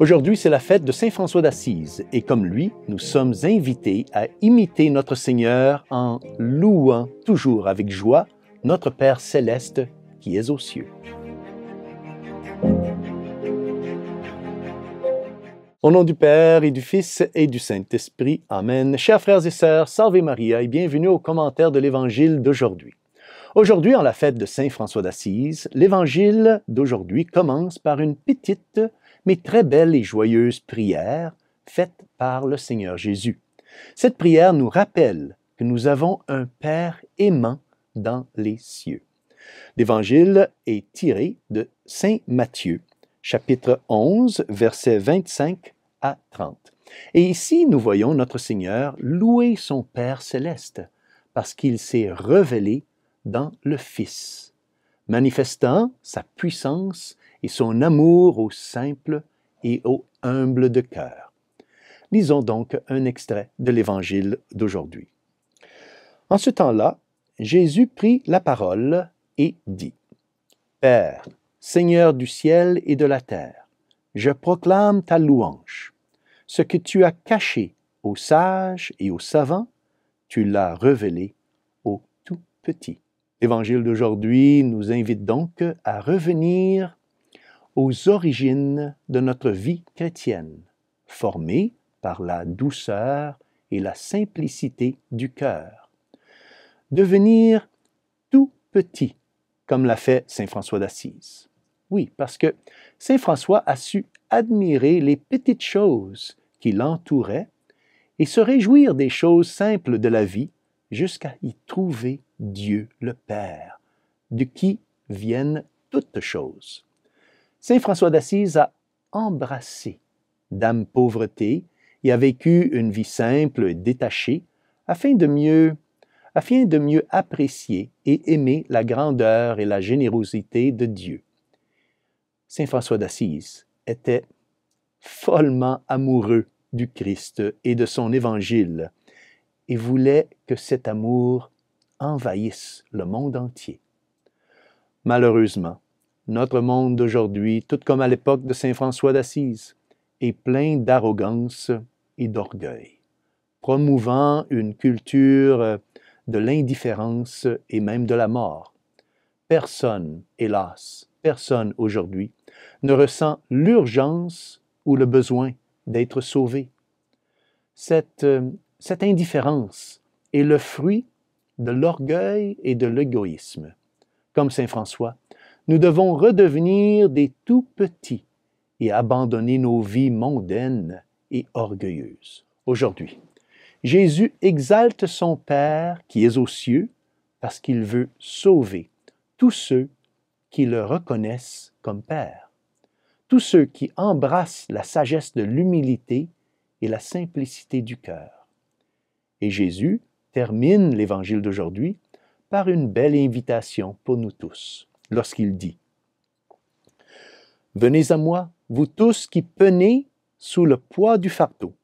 Aujourd'hui, c'est la fête de Saint François d'Assise et comme lui, nous sommes invités à imiter notre Seigneur en louant toujours avec joie notre Père céleste qui est aux cieux. Au nom du Père et du Fils et du Saint-Esprit, Amen. Chers frères et sœurs, Salve Maria et bienvenue au commentaire de l'Évangile d'aujourd'hui. Aujourd'hui, en la fête de Saint François d'Assise, l'Évangile d'aujourd'hui commence par une petite mais très belle et joyeuse prière faite par le Seigneur Jésus. Cette prière nous rappelle que nous avons un Père aimant dans les cieux. L'évangile est tiré de Saint Matthieu, chapitre 11, versets 25 à 30. Et ici, nous voyons notre Seigneur louer son Père céleste parce qu'il s'est révélé dans le Fils manifestant sa puissance et son amour aux simples et aux humbles de cœur. Lisons donc un extrait de l'Évangile d'aujourd'hui. En ce temps-là, Jésus prit la parole et dit, Père, Seigneur du ciel et de la terre, je proclame ta louange. Ce que tu as caché aux sages et aux savants, tu l'as révélé aux tout petits. L'évangile d'aujourd'hui nous invite donc à revenir aux origines de notre vie chrétienne, formée par la douceur et la simplicité du cœur. Devenir tout petit, comme l'a fait Saint François d'Assise. Oui, parce que Saint François a su admirer les petites choses qui l'entouraient et se réjouir des choses simples de la vie jusqu'à y trouver Dieu le Père, de qui viennent toutes choses. Saint François d'Assise a embrassé Dame Pauvreté et a vécu une vie simple, et détachée, afin de mieux afin de mieux apprécier et aimer la grandeur et la générosité de Dieu. Saint François d'Assise était follement amoureux du Christ et de son Évangile et voulait que cet amour envahissent le monde entier. Malheureusement, notre monde d'aujourd'hui, tout comme à l'époque de Saint François d'Assise, est plein d'arrogance et d'orgueil, promouvant une culture de l'indifférence et même de la mort. Personne, hélas, personne aujourd'hui ne ressent l'urgence ou le besoin d'être sauvé. Cette, cette indifférence est le fruit de l'orgueil et de l'égoïsme. Comme Saint François, nous devons redevenir des tout petits et abandonner nos vies mondaines et orgueilleuses. Aujourd'hui, Jésus exalte son Père qui est aux cieux parce qu'il veut sauver tous ceux qui le reconnaissent comme Père, tous ceux qui embrassent la sagesse de l'humilité et la simplicité du cœur. Et Jésus termine l'évangile d'aujourd'hui par une belle invitation pour nous tous, lorsqu'il dit Venez à moi, vous tous qui penez sous le poids du fardeau,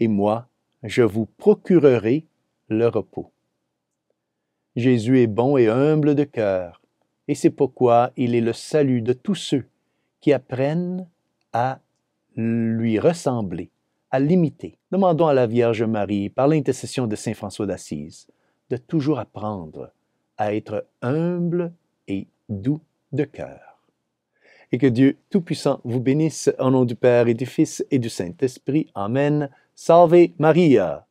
et moi, je vous procurerai le repos. Jésus est bon et humble de cœur, et c'est pourquoi il est le salut de tous ceux qui apprennent à lui ressembler à l'imiter. Demandons à la Vierge Marie, par l'intercession de Saint François d'Assise, de toujours apprendre à être humble et doux de cœur. Et que Dieu Tout-Puissant vous bénisse au nom du Père et du Fils et du Saint-Esprit. Amen. Salve Maria!